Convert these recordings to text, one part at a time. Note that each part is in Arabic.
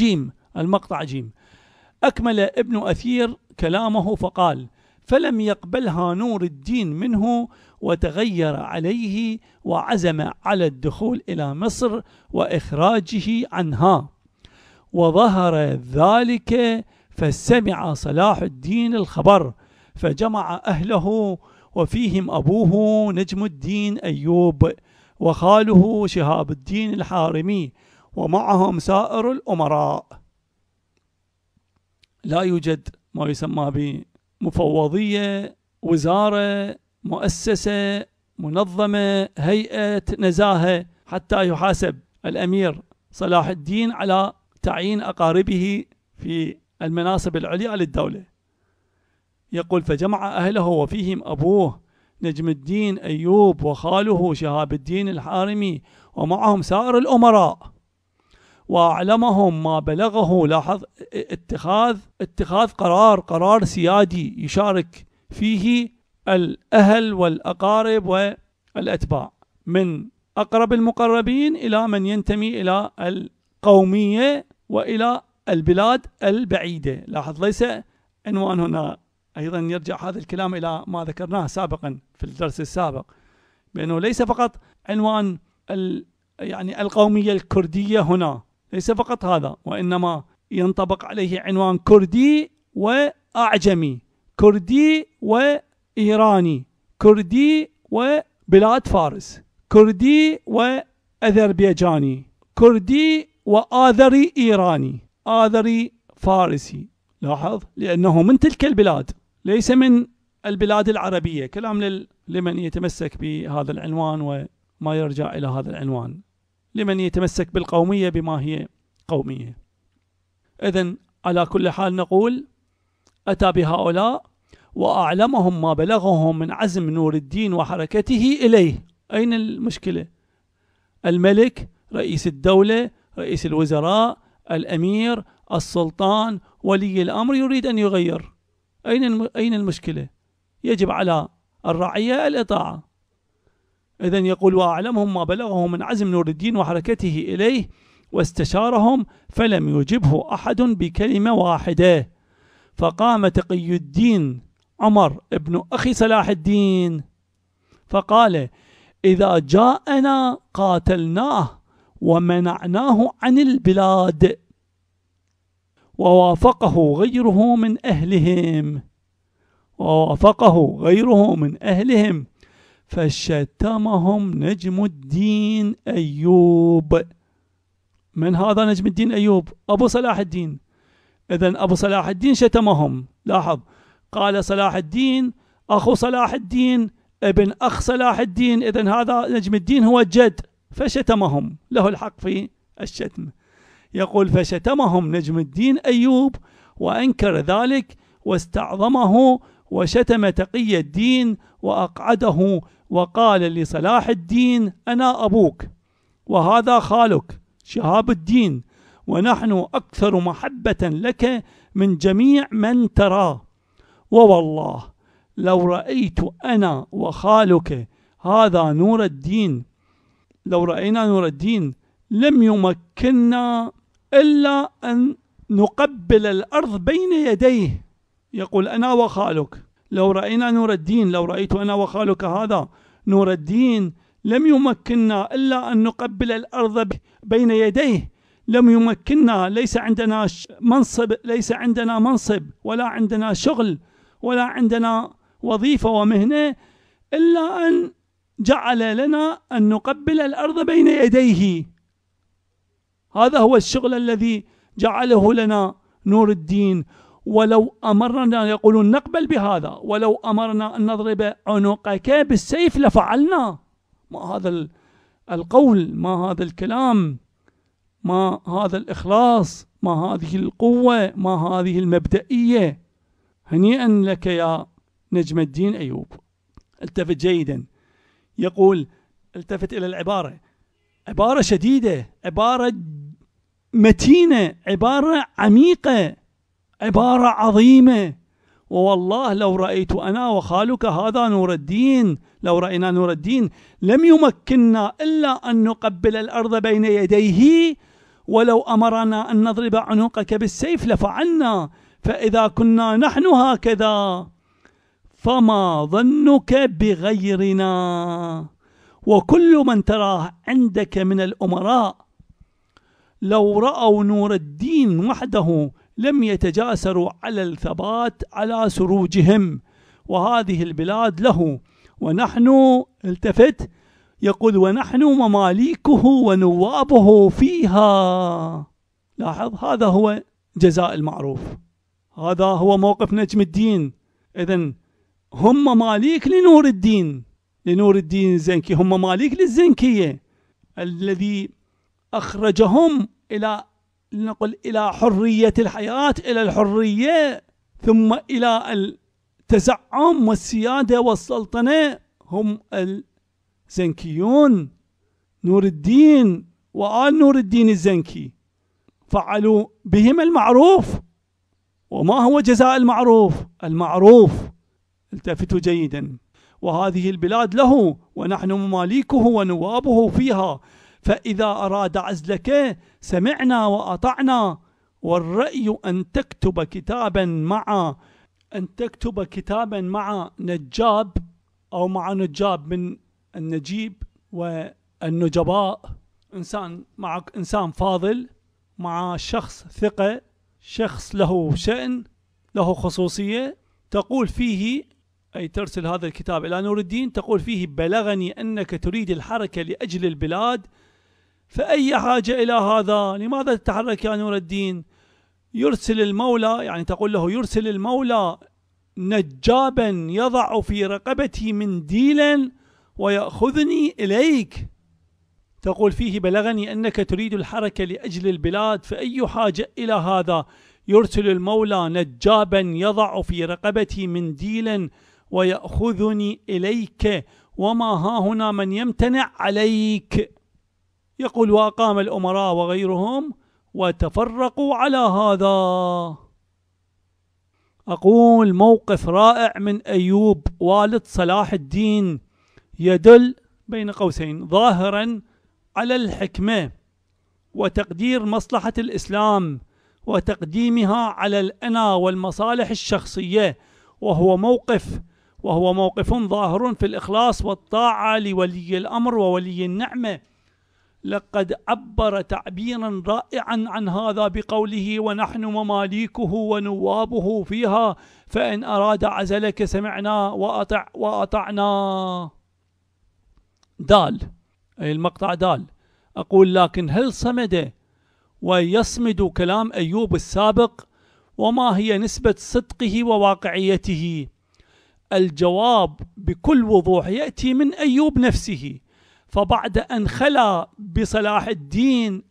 جيم المقطع جيم أكمل ابن أثير كلامه فقال فلم يقبلها نور الدين منه وتغير عليه وعزم على الدخول إلى مصر وإخراجه عنها وظهر ذلك فسمع صلاح الدين الخبر فجمع أهله وفيهم أبوه نجم الدين أيوب وخاله شهاب الدين الحارمي ومعهم سائر الأمراء لا يوجد ما يسمى بمفوضية وزارة مؤسسة منظمة هيئة نزاهة حتى يحاسب الأمير صلاح الدين على تعيين أقاربه في المناصب العليا للدولة يقول فجمع أهله وفيهم أبوه نجم الدين أيوب وخاله شهاب الدين الحارمي ومعهم سائر الأمراء واعلمهم ما بلغه لاحظ اتخاذ اتخاذ قرار قرار سيادي يشارك فيه الاهل والاقارب والاتباع من اقرب المقربين الى من ينتمي الى القوميه والى البلاد البعيده لاحظ ليس عنوان هنا ايضا يرجع هذا الكلام الى ما ذكرناه سابقا في الدرس السابق بانه ليس فقط عنوان يعني القوميه الكرديه هنا ليس فقط هذا وإنما ينطبق عليه عنوان كردي وأعجمي كردي وإيراني كردي وبلاد فارس كردي وأذربيجاني كردي وآذري إيراني آذري فارسي لاحظ لأنه من تلك البلاد ليس من البلاد العربية كلام لمن يتمسك بهذا العنوان وما يرجع إلى هذا العنوان لمن يتمسك بالقومية بما هي قومية إذا على كل حال نقول أتى بهؤلاء وأعلمهم ما بلغهم من عزم نور الدين وحركته إليه أين المشكلة؟ الملك رئيس الدولة رئيس الوزراء الأمير السلطان ولي الأمر يريد أن يغير أين أين المشكلة؟ يجب على الرعية الإطاعة إذا يقول وأعلمهم ما بلغه من عزم نور الدين وحركته إليه واستشارهم فلم يجبه أحد بكلمة واحدة فقام تقي الدين عمر ابن أخي صلاح الدين فقال إذا جاءنا قاتلناه ومنعناه عن البلاد ووافقه غيره من أهلهم ووافقه غيره من أهلهم فشتمهم نجم الدين أيوب من هذا نجم الدين أيوب أبو صلاح الدين إذا أبو صلاح الدين شتمهم لاحظ قال صلاح الدين أخو صلاح الدين ابن أخ صلاح الدين إذا هذا نجم الدين هو الجد فشتمهم له الحق في الشتم يقول فشتمهم نجم الدين أيوب وأنكر ذلك واستعظمه وشتم تقي الدين وأقعده وقال لصلاح الدين أنا أبوك وهذا خالك شهاب الدين ونحن أكثر محبة لك من جميع من تراه ووالله لو رأيت أنا وخالك هذا نور الدين لو رأينا نور الدين لم يمكننا إلا أن نقبل الأرض بين يديه يقول أنا وخالك لو رأينا نور الدين لو رأيت أنا وخالك هذا نور الدين لم يمكننا إلا أن نقبل الأرض بين يديه لم يمكننا ليس عندنا منصب ليس عندنا منصب ولا عندنا شغل ولا عندنا وظيفة ومهنة إلا أن جعل لنا أن نقبل الأرض بين يديه هذا هو الشغل الذي جعله لنا نور الدين ولو أمرنا يقولون نقبل بهذا ولو أمرنا أن نضرب عنقك بالسيف لفعلنا ما هذا القول ما هذا الكلام ما هذا الإخلاص ما هذه القوة ما هذه المبدئية هنيئا لك يا نجم الدين أيوب التفت جيدا يقول التفت إلى العبارة عبارة شديدة عبارة متينة عبارة عميقة عبارة عظيمة ووالله لو رأيت أنا وخالك هذا نور الدين لو رأينا نور الدين لم يمكننا إلا أن نقبل الأرض بين يديه ولو أمرنا أن نضرب عنقك بالسيف لفعلنا فإذا كنا نحن هكذا فما ظنك بغيرنا وكل من تراه عندك من الأمراء لو رأوا نور الدين وحده لم يتجاسروا على الثبات على سروجهم وهذه البلاد له ونحن التفت يقول ونحن مماليكه ونوابه فيها لاحظ هذا هو جزاء المعروف هذا هو موقف نجم الدين اذا هم مماليك لنور الدين لنور الدين الزنكي هم مماليك للزنكيه الذي اخرجهم الى لنقل إلى حرية الحياة إلى الحرية ثم إلى التزعم والسيادة والسلطنة هم الزنكيون نور الدين وآل نور الدين الزنكي فعلوا بهم المعروف وما هو جزاء المعروف المعروف التفتوا جيدا وهذه البلاد له ونحن مماليكه ونوابه فيها فإذا أراد عزلك سمعنا وأطعنا والرأي أن تكتب كتابا مع أن تكتب كتابا مع نجاب أو مع نجاب من النجيب والنجباء إنسان مع إنسان فاضل مع شخص ثقة شخص له شأن له خصوصية تقول فيه أي ترسل هذا الكتاب إلى نور الدين تقول فيه بلغني أنك تريد الحركة لأجل البلاد فأي حاجة إلى هذا لماذا تتحرك يا نور الدين يرسل المولى يعني تقول له يرسل المولى نجابا يضع في رقبتي منديلا ويأخذني إليك تقول فيه بلغني أنك تريد الحركة لأجل البلاد فأي حاجة إلى هذا يرسل المولى نجابا يضع في رقبتي منديلا ويأخذني إليك وما ها هنا من يمتنع عليك يقول وأقام الأمراء وغيرهم وتفرقوا على هذا أقول موقف رائع من أيوب والد صلاح الدين يدل بين قوسين ظاهرا على الحكمة وتقدير مصلحة الإسلام وتقديمها على الأنا والمصالح الشخصية وهو موقف وهو موقف ظاهر في الإخلاص والطاعة لولي الأمر وولي النعمة لقد عبر تعبيرا رائعا عن هذا بقوله ونحن مماليكه ونوابه فيها فإن أراد عزلك سمعنا وأطع وأطعنا دال أي المقطع دال أقول لكن هل صمد ويصمد كلام أيوب السابق وما هي نسبة صدقه وواقعيته الجواب بكل وضوح يأتي من أيوب نفسه فبعد أن خلا بصلاح الدين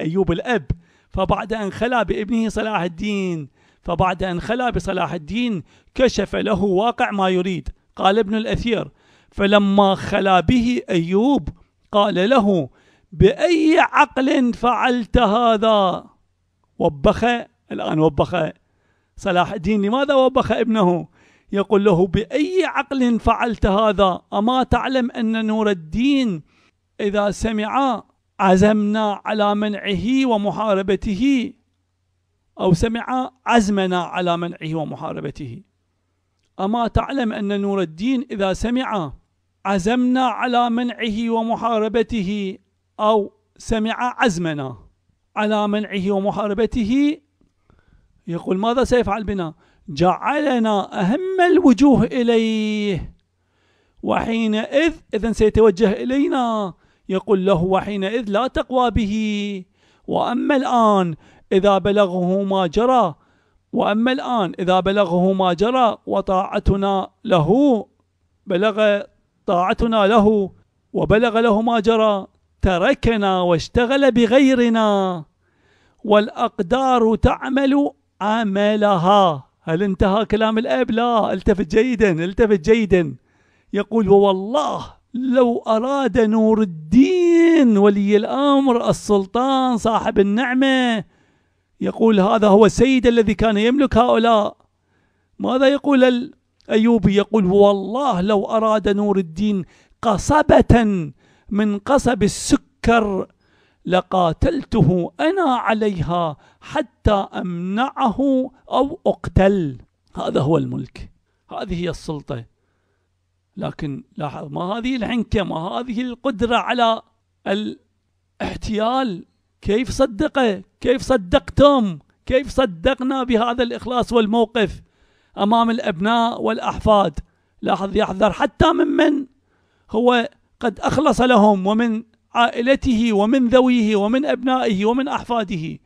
أيوب الأب فبعد أن خلا بابنه صلاح الدين فبعد أن خلا بصلاح الدين كشف له واقع ما يريد قال ابن الأثير فلما خلا به أيوب قال له بأي عقل فعلت هذا وبخ الآن وبخ صلاح الدين لماذا وبخ ابنه يقول له بأي عقل فعلت هذا أما تعلم أن نور الدين إذا سمع عزمنا على منعه ومحاربته أو سمع عزمنا على منعه ومحاربته أما تعلم أن نور الدين إذا سمع عزمنا على منعه ومحاربته أو سمع عزمنا على منعه ومحاربته يقول ماذا سيفعل بنا جعلنا أهم الوجوه إليه وحينئذ إذا سيتوجه إلينا يقول له وحينئذ لا تقوى به وأما الآن إذا بلغه ما جرى وأما الآن إذا بلغه ما جرى وطاعتنا له بلغ طاعتنا له وبلغ له ما جرى تركنا واشتغل بغيرنا والأقدار تعمل عملها هل انتهى كلام الاب لا التفت جيدا التفت جيدا يقول والله لو أراد نور الدين ولي الأمر السلطان صاحب النعمة يقول هذا هو السيد الذي كان يملك هؤلاء ماذا يقول الأيوبي يقول والله لو أراد نور الدين قصبة من قصب السكر لقاتلته أنا عليها حتى أمنعه أو أقتل هذا هو الملك هذه هي السلطة لكن لاحظ ما هذه العنكة ما هذه القدرة على الاحتيال كيف صدقه كيف صدقتم كيف صدقنا بهذا الإخلاص والموقف أمام الأبناء والأحفاد لاحظ يحذر حتى ممن هو قد أخلص لهم ومن عائلته ومن ذويه ومن أبنائه ومن أحفاده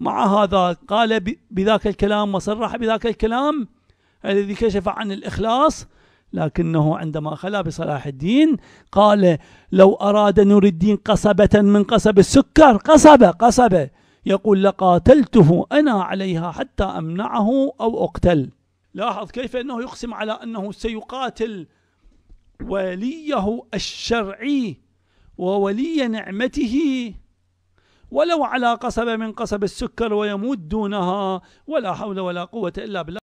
مع هذا قال بذاك الكلام وصرح بذاك الكلام الذي كشف عن الإخلاص لكنه عندما خلا بصلاح الدين قال لو أراد نور الدين قصبة من قصب السكر قصبة قصبة يقول لقاتلته أنا عليها حتى أمنعه أو أقتل لاحظ كيف أنه يقسم على أنه سيقاتل وليه الشرعي وولي نعمته ولو على قصبة من قصب السكر ويموت دونها ولا حول ولا قوة إلا بالله